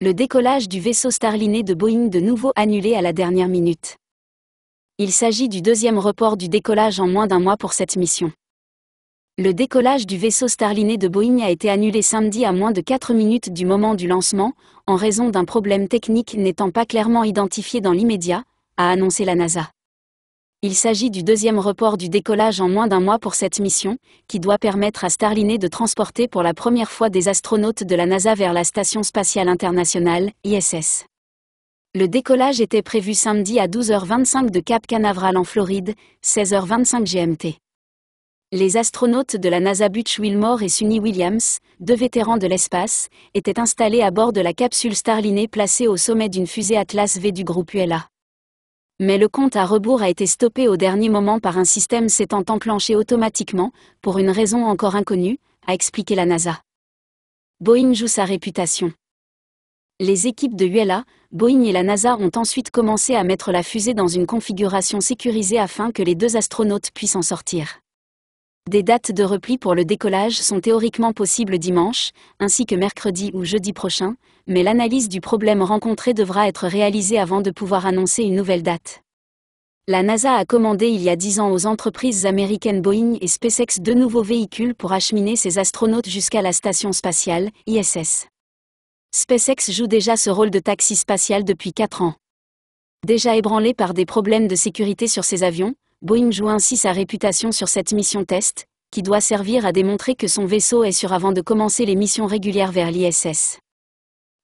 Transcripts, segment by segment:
le décollage du vaisseau starliné de Boeing de nouveau annulé à la dernière minute. Il s'agit du deuxième report du décollage en moins d'un mois pour cette mission. Le décollage du vaisseau starliné de Boeing a été annulé samedi à moins de 4 minutes du moment du lancement, en raison d'un problème technique n'étant pas clairement identifié dans l'immédiat, a annoncé la NASA. Il s'agit du deuxième report du décollage en moins d'un mois pour cette mission, qui doit permettre à Starliner de transporter pour la première fois des astronautes de la NASA vers la Station spatiale internationale, ISS. Le décollage était prévu samedi à 12h25 de Cap Canaveral en Floride, 16h25 GMT. Les astronautes de la NASA Butch Wilmore et Sunny Williams, deux vétérans de l'espace, étaient installés à bord de la capsule Starliner placée au sommet d'une fusée Atlas V du groupe ULA mais le compte à rebours a été stoppé au dernier moment par un système s'étant enclenché automatiquement, pour une raison encore inconnue, a expliqué la NASA. Boeing joue sa réputation. Les équipes de ULA, Boeing et la NASA ont ensuite commencé à mettre la fusée dans une configuration sécurisée afin que les deux astronautes puissent en sortir. Des dates de repli pour le décollage sont théoriquement possibles dimanche, ainsi que mercredi ou jeudi prochain, mais l'analyse du problème rencontré devra être réalisée avant de pouvoir annoncer une nouvelle date. La NASA a commandé il y a dix ans aux entreprises américaines Boeing et SpaceX deux nouveaux véhicules pour acheminer ses astronautes jusqu'à la station spatiale, ISS. SpaceX joue déjà ce rôle de taxi spatial depuis quatre ans. Déjà ébranlé par des problèmes de sécurité sur ses avions, Boeing joue ainsi sa réputation sur cette mission test, qui doit servir à démontrer que son vaisseau est sûr avant de commencer les missions régulières vers l'ISS.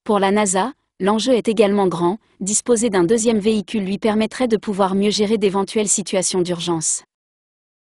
Pour la NASA, l'enjeu est également grand, disposer d'un deuxième véhicule lui permettrait de pouvoir mieux gérer d'éventuelles situations d'urgence.